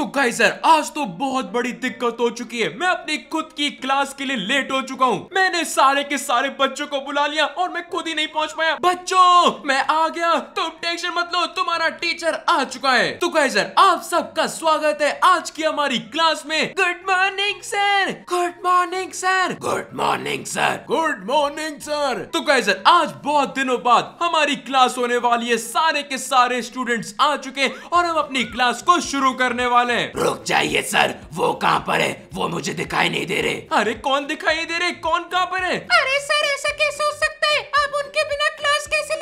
तो guys sir आज तो बहुत बड़ी दिक्कत हो चुकी है मैं अपनी खुद की क्लास के लिए लेट हो चुका हूँ मैंने सारे के सारे बच्चों को बुला लिया और मैं खुद ही नहीं पहुँच पाया बच्चों मैं आ गया तुम टेंशन मत लो तुम्हारा टीचर आ चुका है तो गाई सर आप सबका स्वागत है आज की हमारी क्लास में good morning sir good morning sir good morning sir good morning sir तो गाई सर आज बहुत दिनों बाद हमारी क्लास होने वाली है सारे के सारे स्टूडेंट्स आ चुके हैं और हम अपनी क्लास को शुरू करने वाले कौन है रुक जाइए सर वो कहाँ पर है वो मुझे दिखाई नहीं दे रहे अरे कौन दिखाई नहीं दे रहे कौन कहाँ पर है अरे सर ऐसा कैसे हो सकता है आप उनके बिना क्लास कैसे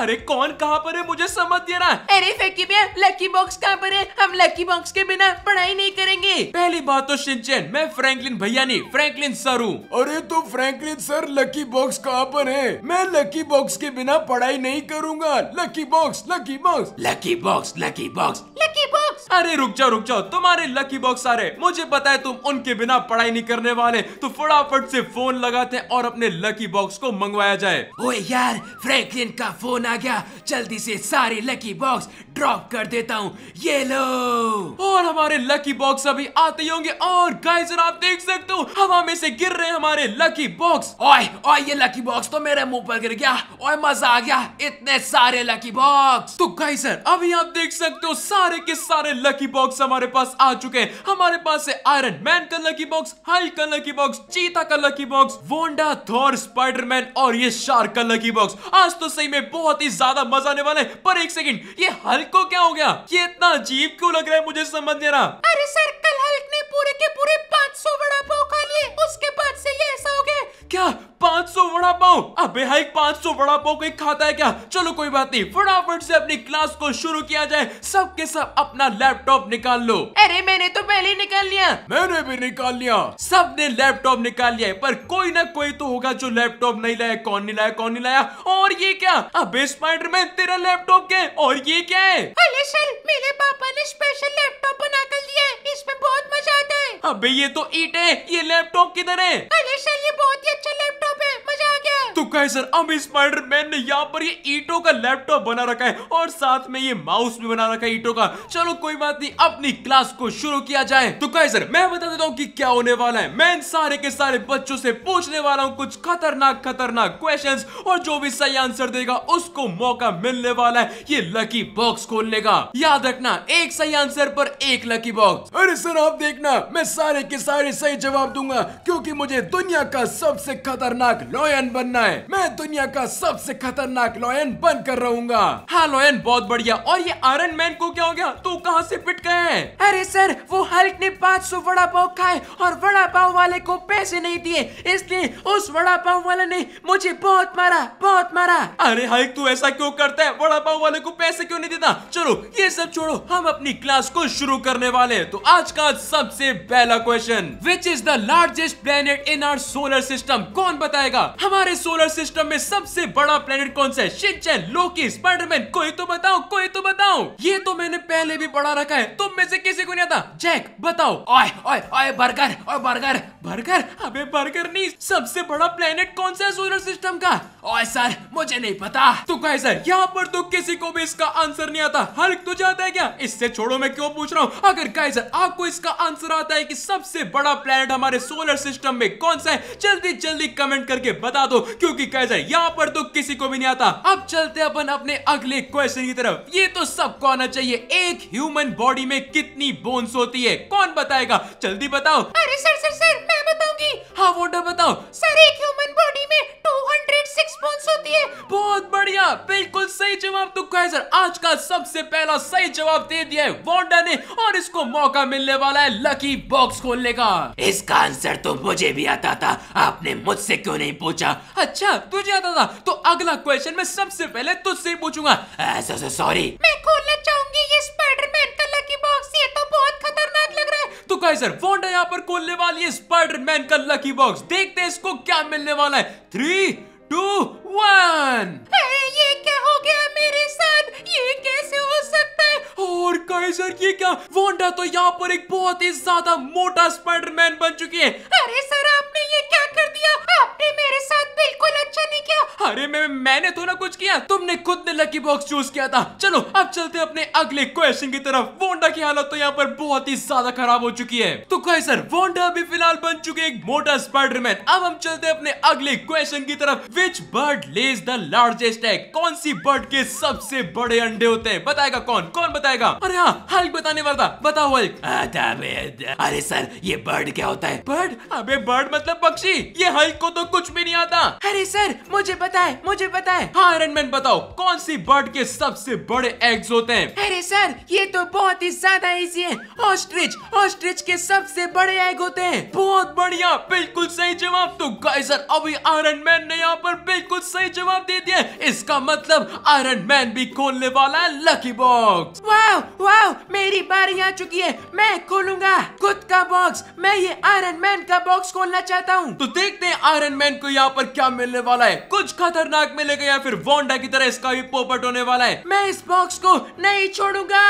अरे कौन कहाँ पर है मुझे समझ देना अरे फेंकी भैया लकी बॉक्स कहाँ पर है हम लकी बॉक्स के बिना पढ़ाई नहीं करेंगे पहली बात तो सिंचन मैं फ्रैंकलिन भैया नहीं फ्रैंकलिन सर हूँ अरे तो फ्रैंकलिन सर लकी बॉक्स कहाँ पर है मैं लकी बॉक्स के बिना पढ़ाई नहीं करूँगा lucky box lucky box lucky box lucky box lucky box अरे रुक जाओ रुक जाओ तुम्हारे लकी बॉक्स आ रहे मुझे पता है तुम उनके बिना पढ़ाई नहीं करने वाले तो फटाफट से फोन लगाते हैं और अपने लकी बॉक्स को मंगवाया जाए ओए यार फ्रैंकलिन का फोन फोन आ गया जल्दी से सारे लकी बॉक्स ड्रॉप कर देता हूँ ये लो और हमारे लकी बॉक्स अभी आते ही होंगे और गाइस आप देख सकते हो हवा में से गिर रहे हमारे लकी बॉक्स ओए ओए ये लकी बॉक्स तो मेरे मुंह पर गिर गया ओए मजा आ गया इतने सारे लकी बॉक्स तो गाइस सर अभी आप देख सकते हो सारे के सारे लकी बॉक्स हमारे पास आ चुके हैं हमारे पास है आयरन मैन का लकी बॉक्स हल्क का लकी बॉक्स चीता का lucky box Wanda Thor Spiderman और ये शार्क का लकी बॉक्स आज तो सही में बहुत बहुत ही ज्यादा मजा आने वाला है पर एक सेकंड ये हल्क को क्या हो गया ये इतना अजीब क्यों लग रहा है मुझे समझ नहीं रहा अरे सर कल हल्क ने पूरे के पूरे पाँच सौ वड़ा पाओ अबे हाई पाँच सौ वड़ा पाओ कोई खाता है क्या चलो कोई बात नहीं फटाफट से अपनी क्लास को शुरू किया जाए सब के सब अपना लैपटॉप निकाल लो अरे मैंने तो पहले ही निकाल लिया मैंने भी निकाल लिया सब ने लैपटॉप निकाल लिया है पर कोई ना कोई तो होगा जो लैपटॉप नहीं लाया कौन नहीं लाया कौन नहीं लाया और ये क्या अबे स्पाइडरमैन तेरा लैपटॉप क्या है और ये क्या है अरे सर मेरे पापा ने स्पेशल लैपटॉप बना कर दिया है इसमें बहुत मजा आता है अबे ये तो ईट है ये लैपटॉप किधर है तो कहे सर अमी स्पाइडरमैन ने यहाँ पर ये ईटो का लैपटॉप बना रखा है और साथ में ये माउस भी बना रखा है ईटो का चलो कोई बात नहीं अपनी क्लास को शुरू किया जाए तो कहे सर मैं बता देता हूँ की क्या होने वाला है मैं सारे के सारे बच्चों से पूछने वाला हूँ कुछ खतरनाक खतरनाक क्वेश्चन और जो भी सही आंसर देगा उसको मौका मिलने वाला है ये लकी बॉक्स खोलने का याद रखना एक सही आंसर पर एक लकी बॉक्स अरे सर आप देखना मैं सारे के सारे सही जवाब दूंगा क्योंकि मुझे दुनिया का सबसे खतरनाक लॉयन बनना करना है मैं दुनिया का सबसे खतरनाक लॉयन बन कर रहूंगा हाँ लॉयन बहुत बढ़िया और ये आयरन मैन को क्या हो गया तू तो कहाँ से पिट गए हैं अरे सर वो हल्क ने पाँच सौ वड़ा पाव खाए और वड़ा पाव वाले को पैसे नहीं दिए इसलिए उस वड़ा पाव वाले ने मुझे बहुत मारा बहुत मारा अरे हल्क तू ऐसा क्यों करता है वड़ा पाव वाले को पैसे क्यों नहीं देता चलो ये सब छोड़ो हम अपनी क्लास को शुरू करने वाले तो आज का सबसे पहला question which is the largest planet in our solar system कौन बताएगा हमारे सोलर सोलर सिस्टम में सबसे बड़ा प्लेनेट कौन सा है शिनचैन लोकी स्पाइडरमैन कोई तो बताओ कोई तो बताओ ये तो मैंने पहले भी पढ़ा रखा है तुम में से किसी को नहीं आता जैक बताओ ओए ओए ओए बर्गर ओए बर्गर बर्गर अबे बर्गर नहीं सबसे बड़ा प्लेनेट कौन सा है सोलर सिस्टम का ओए सर मुझे नहीं पता तो कहे सर यहाँ पर तो किसी को भी इसका आंसर नहीं आता हल्क तो जाता है क्या इससे छोड़ो मैं क्यों पूछ रहा हूँ अगर कहे सर आपको इसका आंसर आता है की सबसे बड़ा प्लेनेट हमारे सोलर सिस्टम में कौन सा है जल्दी जल्दी कमेंट करके बता दो क्योंकि कैसे यहाँ पर तो किसी को भी नहीं आता अब चलते अपन अपने अगले क्वेश्चन की तरफ ये तो सबको आना चाहिए एक ह्यूमन बॉडी में कितनी बोन्स होती है कौन बताएगा जल्दी बताओ अरे सर सर सर मैं बताऊंगी हाँ वोटर बताओ सर एक ह्यूमन बॉडी में टू हंड्रेड सिक्स बोन्स होती है बहुत बढ़िया बिल्कुल सही जवाब तो कैजर आज का सबसे पहला सही जवाब दे दिया है वोडा ने और इसको मौका मिलने वाला है लकी बॉक्स खोलने का इसका आंसर तो मुझे भी आता था आपने मुझसे क्यों नहीं पूछा अच्छा तुझे आता था तो अगला क्वेश्चन मैं सबसे पहले तुझसे पूछूंगा सॉरी मैं खोलना चाहूंगी ये स्पाइडरमैन का लकी बॉक्स ये तो बहुत खतरनाक लग रहा है तो कहे सर फोंडा यहाँ पर खोलने वाली है स्पाइडरमैन का लकी बॉक्स देखते हैं इसको क्या मिलने वाला है थ्री टू वन ये क्या हो गया मेरे साथ ये कैसे हो सकता है और कैसर ये क्या वोंडा तो यहाँ पर एक बहुत ही ज्यादा मोटा स्पाइडरमैन बन चुकी है अरे सर आपने ये क्या कर दिया आपने मेरे साथ बिल्कुल अच्छा नहीं किया अरे मैं मैंने तो ना कुछ किया तुमने खुद ने लकी बॉक्स चूज किया था चलो अब चलते अपने अगले क्वेश्चन की तरफ वोंडा की हालत तो यहाँ पर बहुत ही ज्यादा खराब हो चुकी है तो कहे सर वोंडा अभी फिलहाल बन चुके एक मोटा स्पाइडरमैन अब हम चलते अपने अगले क्वेश्चन की तरफ which bird lays the largest egg कौन सी बर्ड के सबसे बड़े अंडे होते हैं बताएगा कौन कौन बताएगा अरे हाँ हल्क बताने वाला बताओ हल्क अरे सर ये बर्ड क्या होता है बर्ड अबे बर्ड मत मतलब मतलब पक्षी ये हल्क को तो कुछ भी नहीं आता अरे सर मुझे बताए मुझे बताए हाँ आयरन मैन बताओ कौन सी बर्ड के सबसे बड़े एग्स होते हैं अरे सर ये तो बहुत ही ज्यादा इजी है ऑस्ट्रिच ऑस्ट्रिच के सबसे बड़े एग होते हैं बहुत बढ़िया बिल्कुल सही जवाब तो गाय सर अभी आयरन मैन ने यहाँ पर बिल्कुल सही जवाब दे दिया इसका मतलब आयरन मैन भी खोलने वाला है लकी बॉक्स वाह वाह मेरी बारी आ चुकी है मैं खोलूंगा खुद का बॉक्स मैं ये आयरन मैन का बॉक्स खोलना चाहता चाहता हूँ तो देखते हैं आयरन मैन को यहाँ पर क्या मिलने वाला है कुछ खतरनाक मिलेगा या फिर वोंडा की तरह इसका भी पोपट होने वाला है मैं इस बॉक्स को नहीं छोड़ूंगा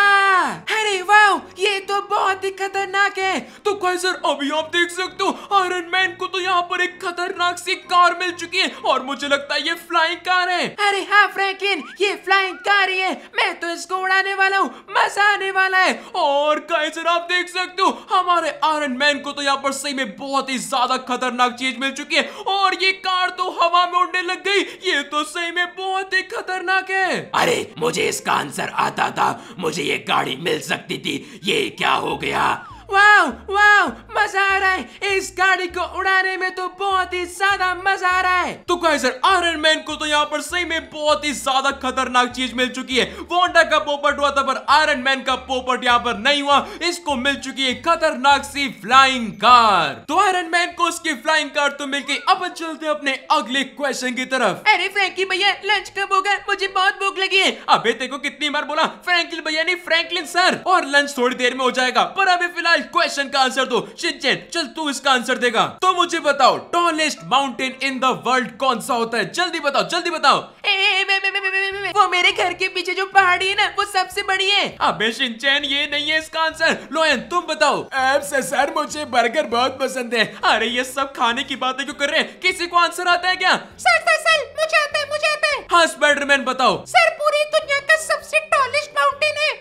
अरे वाह ये तो बहुत ही खतरनाक है तो कैसर अभी आप देख सकते हो आयरन मैन को तो यहाँ पर एक खतरनाक सी कार मिल चुकी है और मुझे लगता है ये फ्लाइंग कार है अरे हाँ फ्रैंकलिन ये फ्लाइंग कार ही है मैं तो इसको उड़ाने वाला हूँ मजा आने वाला है और कैसर आप देख सकते हो हमारे आयरन मैन को तो यहाँ पर सही में बहुत ही ज्यादा खतरनाक चीज मिल चुकी है और ये कार तो हवा में उड़ने लग गई ये तो सही में बहुत ही खतरनाक है अरे मुझे इसका आंसर आता था मुझे ये गाड़ी मिल सकती थी ये क्या हो गया वाओ वाओ मजा आ रहा है इस गाड़ी को उड़ाने में तो बहुत ही ज्यादा मजा आ रहा है तो कहे सर आयरन मैन को तो यहाँ पर सही में बहुत ही ज्यादा खतरनाक चीज मिल चुकी है वोंडा का पोपट हुआ था पर आयरन मैन का पोपट यहाँ पर नहीं हुआ इसको मिल चुकी है खतरनाक सी फ्लाइंग कार तो आयरन मैन को उसकी फ्लाइंग कार तो मिल गई अब चलते अपने अगले क्वेश्चन की तरफ अरे फ्रेंकी भैया लंच कब होगा मुझे बहुत भूख लगी है अभी देखो कितनी बार बोला फ्रेंकिल भैया नहीं फ्रेंकिल सर और लंच थोड़ी देर में हो जाएगा पर अभी फिलहाल फिलहाल क्वेश्चन का आंसर दो शिनचैन चल तू इसका आंसर देगा तो मुझे बताओ tallest mountain in the world कौन सा होता है जल्दी बताओ जल्दी बताओ ए, मे, मे, मे, मे, मे, मे, वो मेरे घर के पीछे जो पहाड़ी है ना वो सबसे बड़ी है अबे शिनचैन ये नहीं है इसका आंसर लोयन तुम बताओ सर मुझे बर्गर बहुत पसंद है अरे ये सब खाने की बातें क्यों कर रहे हैं किसी को आंसर आता है क्या सर सर सर मुझे आता है मुझे आता है हाँ स्पाइडरमैन बताओ सर पूरी दुनिया का सबसे टॉलेस्ट माउंटेन है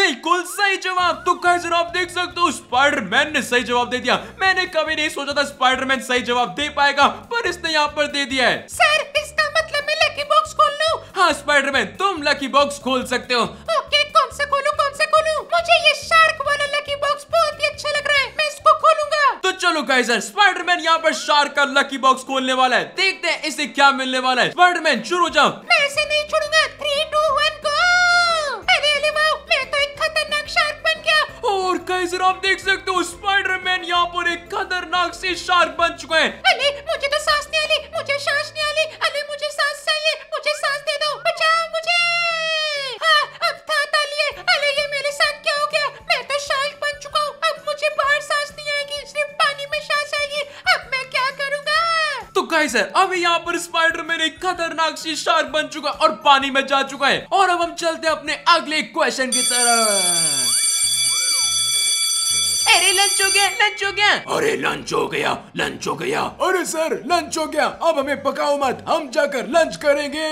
बिल्कुल सही जवाब तो गाइस आप देख सकते हो स्पाइडरमैन ने सही जवाब दे दिया मैंने कभी नहीं सोचा था स्पाइडरमैन सही जवाब दे पाएगा पर इसने यहाँ पर दे दिया है सर इसका मतलब मैं लकी बॉक्स खोल लू हाँ स्पाइडरमैन तुम लकी बॉक्स खोल सकते हो ओके कौन सा खोलू कौन सा खोलू मुझे ये शार्क वाला लकी बॉक्स बहुत ही अच्छा लग रहा है मैं इसको खोलूंगा तो चलो गाइजर स्पाइडरमैन यहाँ पर शार्क का लकी बॉक्स खोलने वाला है देखते हैं इसे क्या मिलने वाला है स्पाइडरमैन शुरू जाओ मैं इसे नहीं छोड़ूंगा थ्री टू और कई आप देख सकते हो स्पाइडरमैन यहाँ पर एक खतरनाक से शार्क बन चुके हैं अरे मुझे तो सांस नहीं आ रही मुझे सांस नहीं आ रही अरे मुझे सांस चाहिए मुझे सांस दे दो बचाओ मुझे हाँ, अब तो तो यहाँ पर स्पाइडरमैन एक खतरनाक सी शार्क बन चुका और पानी में जा चुका है और अब हम चलते हैं अपने अगले क्वेश्चन की तरफ अरे लंच हो गया लंच हो गया अरे लंच हो गया लंच हो गया अरे सर लंच हो गया अब हमें पकाओ मत हम जाकर लंच करेंगे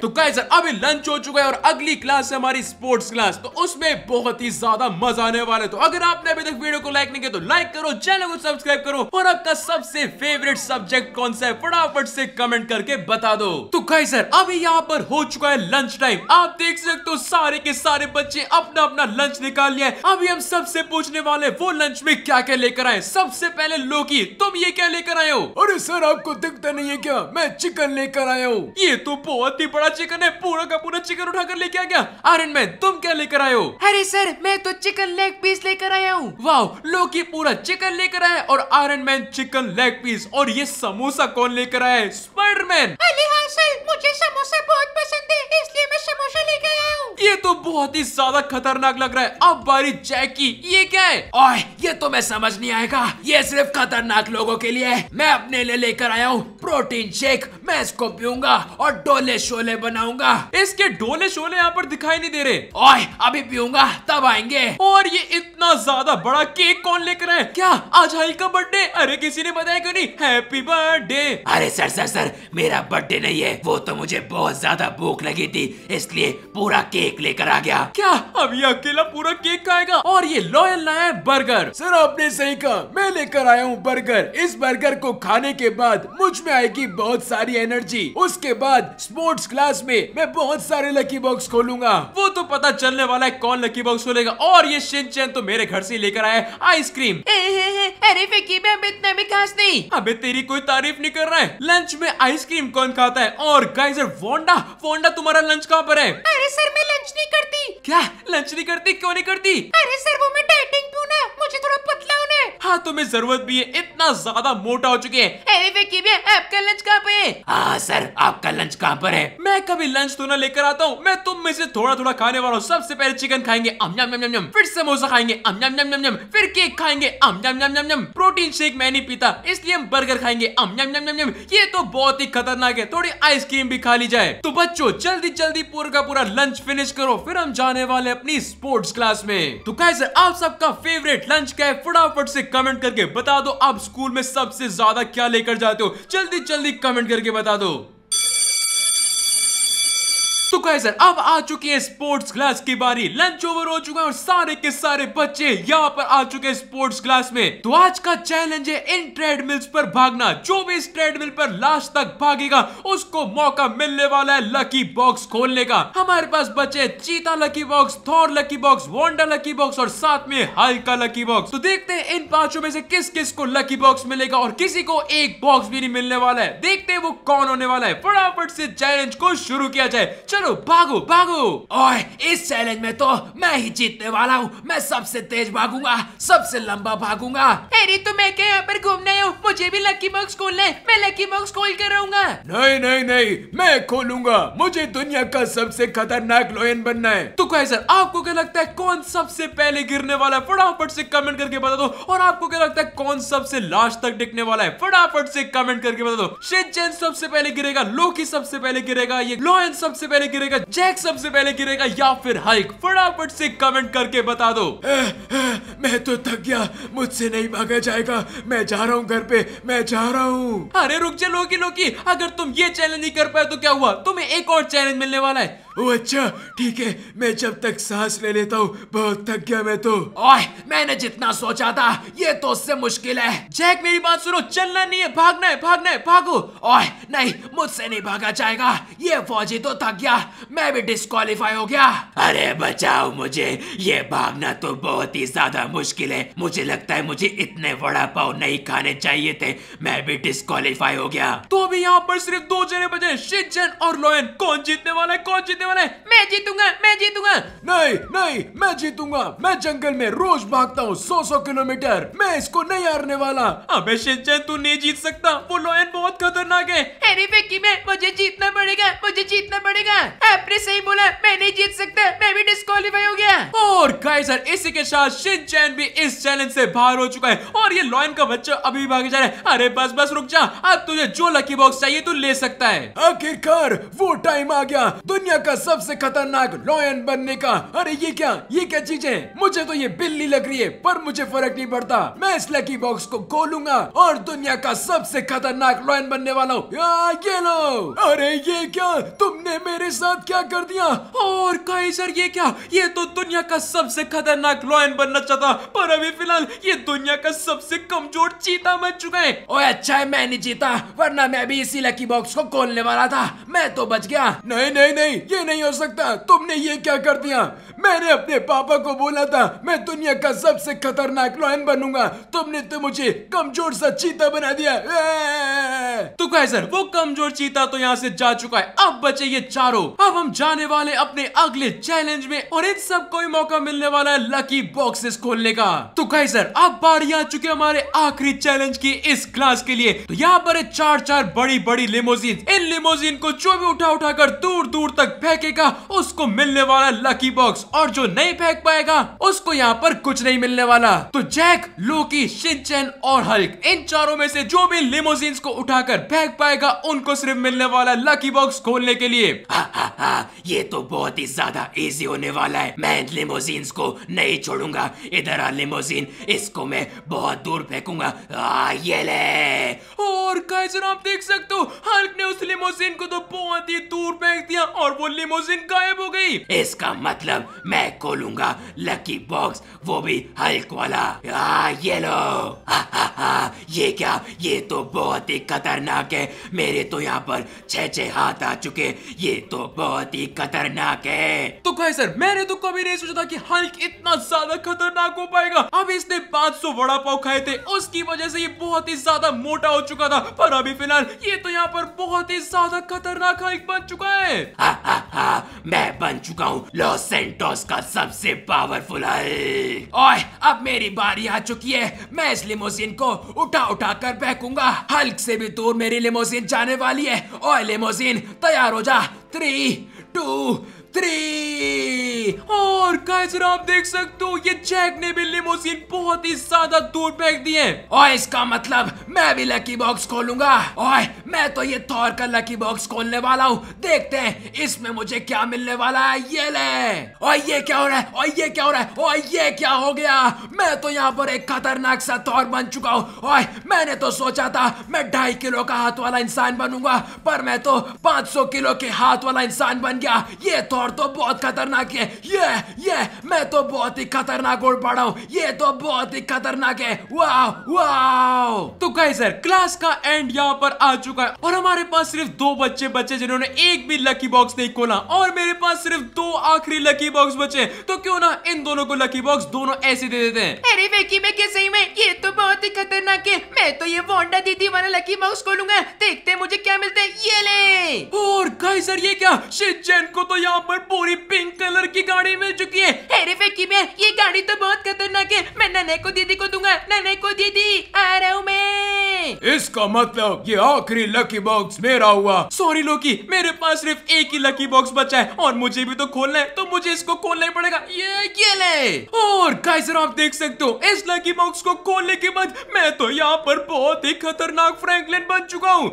तो कहे सर अभी लंच हो चुका है और अगली क्लास है हमारी स्पोर्ट्स क्लास तो उसमें बहुत ही ज्यादा मजा आने वाले तो अगर आपने अभी तक वीडियो को लाइक नहीं किया तो लाइक करो चैनल को सब्सक्राइब करो और आपका सबसे फेवरेट सब्जेक्ट कौन सा है फटाफट से कमेंट करके बता दो तो कहे सर अभी यहाँ पर हो चुका है लंच टाइम आप देख सकते हो सारे के सारे बच्चे अपना अपना लंच निकाल लिया अभी हम सबसे पूछने वाले वो लंच में क्या क्या लेकर आए सबसे पहले लोकी तुम ये क्या लेकर आए हो अरे सर आपको दिखता नहीं है क्या मैं चिकन लेकर आया हूँ ये तो बहुत ही बड़ा चिकन है पूरा का पूरा चिकन उठा कर लेके आ गया आर्यन मैन तुम क्या लेकर आयो अरे सर मैं तो चिकन लेग पीस लेकर आया हूँ वाह लोकी पूरा चिकन लेकर आया और Iron Man chicken leg piece और ये समोसा कौन लेकर आया है स्पाइडरमैन मुझे समोसा बहुत पसंद है इसलिए मैं समोसा लेकर आया हूँ ये तो बहुत ही ज्यादा खतरनाक लग रहा है अब बारी जैकी ये क्या है ये तुम्हें तो समझ नहीं आएगा ये सिर्फ खतरनाक लोगों के लिए है मैं अपने लिए लेकर आया हूँ प्रोटीन शेक मैं इसको पीऊंगा और डोले शोले बनाऊंगा इसके डोले शोले यहाँ पर दिखाई नहीं दे रहे और अभी पीऊंगा तब आएंगे और ये इतना ज्यादा बड़ा केक कौन लेकर आए क्या आज हाई का बर्थडे अरे किसी ने बताया क्यों नहीं हैप्पी बर्थडे अरे सर सर सर मेरा बर्थडे नहीं है वो तो मुझे बहुत ज्यादा भूख लगी थी इसलिए पूरा केक लेकर आ गया क्या अभी अकेला पूरा केक खाएगा और ये लॉयल लाया बर्गर बर्गर सर आपने सही कहा मैं लेकर आया हूँ बर्गर इस बर्गर को खाने के बाद मुझ में आएगी बहुत सारी एनर्जी उसके बाद स्पोर्ट्स क्लास में मैं बहुत सारे लकी बॉक्स खोलूंगा वो तो पता चलने वाला है कौन लकी बॉक्स खोलेगा और ये शिनचैन तो मेरे घर से लेकर आया आइसक्रीम अरे फिकी मैं इतना भी खास नहीं अबे तेरी कोई तारीफ नहीं कर रहा है लंच में आइसक्रीम कौन खाता है और गाइजर वोंडा वोंडा तुम्हारा लंच कहाँ पर है अरे सर मैं लंच नहीं करती क्या लंच नहीं करती क्यों नहीं करती अरे सर वो मैं डाइटिंग क्यों ना मुझे थोड़ा पतला हाथों में जरूरत भी है इतना ज्यादा मोटा हो चुके हैं आपका लंच कहाँ पे हाँ सर आपका लंच कहाँ पर है मैं कभी लंच तो ना लेकर आता हूँ मैं तुम में से थोड़ा थोड़ा खाने वाला हूँ सबसे पहले चिकन खाएंगे फिर समोसा खाएंगे फिर केक खाएंगे अम प्रोटीन शेक मैं नहीं पीता इसलिए हम बर्गर खाएंगे अम ये तो बहुत ही खतरनाक है थोड़ी आइसक्रीम भी खा ली जाए तो बच्चों जल्दी जल्दी पूरा का पूरा लंच फिनिश करो फिर हम जाने वाले अपनी स्पोर्ट्स क्लास में तो कैसे आप सबका फेवरेट लंच क्या है फटाफट से कमेंट करके बता दो आप स्कूल में सबसे ज्यादा क्या लेकर जाते हो जल्दी जल्दी कमेंट करके बता दो तो गाइस अब आ चुकी है स्पोर्ट्स क्लास की बारी लंच ओवर हो चुका है और सारे के सारे बच्चे यहाँ पर आ चुके हैं स्पोर्ट्स क्लास में तो आज का चैलेंज है इन ट्रेडमिल्स पर भागना जो भी इस ट्रेडमिल पर लास्ट तक भागेगा उसको मौका मिलने वाला है लकी बॉक्स खोलने का हमारे पास बचे Cheetah lucky box Thor lucky box Wanda lucky box और साथ में हल्का लकी बॉक्स तो देखते हैं इन पांचों में से किस किस को लकी बॉक्स मिलेगा और किसी को एक बॉक्स भी नहीं मिलने वाला है देखते हैं वो कौन होने वाला है फटाफट से चैलेंज को शुरू किया जाए चलो मारो भागो भागो और इस चैलेंज में तो मैं ही जीतने वाला हूँ मैं सबसे तेज भागूंगा सबसे लंबा भागूंगा हेरी तो मैं क्या यहाँ पर घूमने हूँ मुझे भी लकी मॉक्स खोलना है मैं लकी मॉक्स खोल कर रहूंगा नहीं नहीं नहीं मैं खोलूंगा मुझे दुनिया का सबसे खतरनाक लोयन बनना है तो कहे सर आपको क्या लगता है कौन सबसे पहले गिरने वाला है फटाफट से कमेंट करके बता दो और आपको क्या लगता है कौन सबसे लास्ट तक टिकने वाला है फटाफट से कमेंट करके बता दो सबसे पहले गिरेगा लोकी सबसे पहले गिरेगा ये लोयन सबसे पहले गिरेगा जैक सबसे पहले गिरेगा या फिर हाइक फटाफट से कमेंट करके बता दो ए, ए, मैं तो थक गया मुझसे नहीं भागा जाएगा मैं जा रहा हूँ घर पे मैं जा रहा हूँ अरे रुक जा लोकी लोकी अगर तुम ये चैलेंज नहीं कर पाए तो क्या हुआ तुम्हें एक और चैलेंज मिलने वाला है ओ अच्छा ठीक है मैं जब तक सांस ले लेता हूँ बहुत थक गया मैं तो ओए मैंने जितना सोचा था ये तो उससे मुश्किल है जैक मेरी बात सुनो चलना नहीं है भागना है भागना है भागो ओए नहीं मुझसे नहीं भागा जाएगा ये फौजी तो थक गया मैं भी डिस्कालीफाई हो गया अरे बचाओ मुझे ये भागना तो बहुत ही ज्यादा मुश्किल है मुझे लगता है मुझे इतने वड़ा पाव नहीं खाने चाहिए थे मैं भी डिस्कालीफाई हो गया तो अभी यहाँ पर सिर्फ दो जने बचे शिजन और लोयन कौन जीतने वाला है कौन जीतने वाला है मैं जीतूंगा मैं जीतूंगा नहीं नहीं मैं जीतूंगा मैं जंगल में रोज भागता हूँ सौ सौ किलोमीटर मैं इसको नहीं हारने वाला अबे शिनचैन तू नहीं जीत सकता वो लॉयन बहुत खतरनाक है अरे विक्की में मुझे जीतना पड़ेगा मुझे जीतना पड़ेगा आपने सही बोला मैं नहीं जीत सकता मैं भी डिस्कालीफाई हो गया और काइजर इसी के साथ शिनचैन भी इस चैलेंज से बाहर हो चुका है और ये लॉयन का बच्चा अभी भी भागे जा रहा है अरे बस बस रुक जा अब तुझे जो लकी बॉक्स चाहिए तू ले सकता है आखिरकार वो टाइम आ गया दुनिया का सबसे खतरनाक लॉयन बनने का अरे ये क्या ये क्या चीजें मुझे तो ये बिल्ली लग रही है पर मुझे फर्क नहीं पड़ता मैं इस लकी बॉक्स को खोलूंगा और दुनिया का सबसे खतरनाक लॉयन बनने वाला हूँ ये लो अरे ये क्या तुमने मेरे साथ क्या कर दिया और कहीं सर ये क्या ये तो दुनिया का सबसे खतरनाक लॉयन बनना चाहता पर अभी फिलहाल ये दुनिया का सबसे कमजोर चीता बन चुका है और अच्छा है मैं नहीं जीता वरना मैं भी इसी लकी बॉक्स को खोलने वाला था मैं तो बच गया नहीं नहीं नहीं ये ये नहीं हो सकता तुमने ये क्या कर दिया मैंने अपने पापा को बोला था मैं दुनिया का सबसे खतरनाक लॉयन बनूंगा तुमने तो मुझे कमजोर सा चीता बना दिया तो कैसर वो कमजोर चीता तो यहाँ से जा चुका है अब बचे ये चारों अब हम जाने वाले अपने अगले चैलेंज में और इन सब को मौका मिलने वाला है लकी बॉक्सेस खोलने का तो कैसर अब बारी आ चुके हमारे आखिरी चैलेंज की इस क्लास के लिए तो यहाँ पर चार चार बड़ी बड़ी लिमोजिन इन लिमोजिन को जो भी उठा उठा कर दूर दूर तक फेंकेगा उसको मिलने वाला लकी बॉक्स और जो नहीं फेंक पाएगा उसको यहाँ पर कुछ नहीं मिलने वाला तो जैक लोकी शिंचन और हल्क इन चारों में से जो भी लिमोजिन को उठाकर फेंक पाएगा उनको सिर्फ मिलने वाला लकी बॉक्स खोलने के लिए ये तो बहुत ही ज्यादा इजी होने वाला है मैं लिमोजिन को नहीं छोड़ूंगा इधर आ लिमोजिन इसको मैं बहुत दूर फेंकूंगा ये ले और आप देख सकते हो हल्क ने उस लिमोजिन को तो बहुत ही दूर फेंक दिया और वो लिमोजिन गायब हो गई इसका मतलब मैं खोलूंगा लकी बॉक्स वो भी हल्क वाला आ, ये लो हा, हा, हा, ये क्या ये तो बहुत ही खतरनाक है मेरे तो यहाँ पर छह छह हाथ आ चुके ये तो बहुत ही खतरनाक है तो कहे सर मैंने तो कभी नहीं सोचा था कि हल्क इतना ज्यादा खतरनाक हो पाएगा अब इसने 500 वड़ा पाव खाए थे उसकी वजह से ये बहुत ही ज्यादा मोटा हो चुका था पर अभी फिलहाल ये तो यहाँ पर बहुत ही ज्यादा खतरनाक हल्क बन चुका है हा, हा, हाँ मैं बन चुका हूँ लॉस सेंटोस का सबसे पावरफुल हल्क अब मेरी बारी आ चुकी है मैं इस लिमोसिन को उठा उठा कर बहकूंगा हल्क से भी दूर मेरी लिमोजिन जाने वाली है ओए लिमोजिन तैयार हो जा थ्री टू थ्री और कैसे आप देख सकते हो ये जैक ने भी लिमोसिन बहुत ही ज्यादा दूर फेंक दिए और इसका मतलब मैं भी लकी बॉक्स खोलूंगा और मैं तो ये थॉर का लकी बॉक्स खोलने वाला हूँ देखते हैं इसमें मुझे क्या मिलने वाला है ये ले और ये क्या हो रहा है और ये क्या हो रहा है और ये क्या हो गया मैं तो यहाँ पर एक खतरनाक सा थॉर बन चुका हूँ और मैंने तो सोचा था मैं ढाई किलो का हाथ वाला इंसान बनूंगा पर मैं तो पांच किलो के हाथ वाला इंसान बन गया ये थॉर तो बहुत खतरनाक है ये ये मैं तो बहुत ही खतरनाक उड़ पड़ा हूँ ये तो बहुत ही खतरनाक है वाओ वाओ तो कहीं सर क्लास का एंड यहाँ पर आ चुका है और हमारे पास सिर्फ दो बच्चे बच्चे जिन्होंने एक भी लकी बॉक्स नहीं खोला और मेरे पास सिर्फ दो आखिरी लकी बॉक्स बचे तो क्यों ना इन दोनों को लकी बॉक्स दोनों ऐसे दे देते हैं अरे वेकी में कैसे ही में ये तो बहुत ही खतरनाक है मैं तो ये वोंडा दीदी वाला लकी बॉक्स खोलूंगा देखते मुझे क्या मिलता है ये ले और कहीं सर ये क्या शिजेन को तो यहाँ पर पूरी पिंक कलर की गाड़ी मिल चुकी है अरे मैं ये गाड़ी तो बहुत खतरनाक है मैं नन्हे को दीदी को दूंगा नन्हे को दीदी आ रहा हूँ मैं इसका मतलब ये आखिरी लकी बॉक्स मेरा हुआ सॉरी लोकी मेरे पास सिर्फ एक ही लकी बॉक्स बचा है और मुझे भी तो खोलना है तो मुझे इसको खोलना ही पड़ेगा ये ये ले और कैसे आप देख सकते हो इस लकी बॉक्स को खोलने के बाद मैं तो यहाँ पर बहुत ही खतरनाक फ्रैंकलिन बन चुका हूँ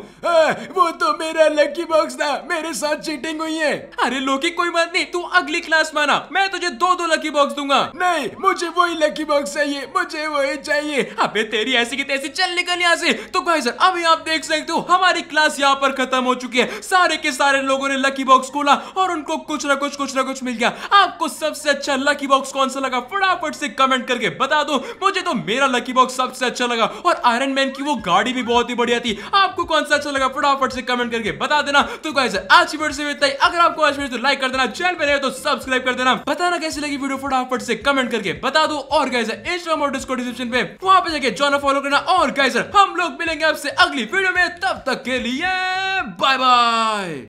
वो तो मेरा लकी बॉक्स था मेरे साथ चीटिंग हुई है अरे लोकी कोई बात नहीं तू अगली क्लास में आना मैं तुझे दो दो लकी बॉक्स दूंगा नहीं मुझे वही लकी बॉक्स चाहिए मुझे वही चाहिए अबे तेरी ऐसी की तैसी चल निकल यहाँ से तो गाइस अभी आप देख सकते हो हमारी क्लास यहाँ पर खत्म हो चुकी है सारे के सारे लोगों ने लकी बॉक्स खोला और उनको कुछ ना कुछ कुछ ना कुछ मिल गया आपको सबसे अच्छा लकी बॉक्स कौन सा लगा फटाफट से कमेंट करके बता दो मुझे तो मेरा लकी बॉक्स सबसे अच्छा लगा और आयरन मैन की वो गाड़ी भी बहुत ही बढ़िया थी आपको कौन सा अच्छा लगा फटाफट से कमेंट करके बता देना तो गाइस आज की वीडियो से इतना ही अगर आपको आज वीडियो तो लाइक कर देना चैनल पर तो सब्सक्राइब कर देना बताना कैसे लगी वीडियो फटाफट से कमेंट करके बता दो और कैसे इंस्टाग्राम और डिस्क्रिप्शन पे वहां पर जाके जो फॉलो करना और कैसे हम लोग मिलेंगे आपसे अगली वीडियो में तब तक के लिए बाय बाय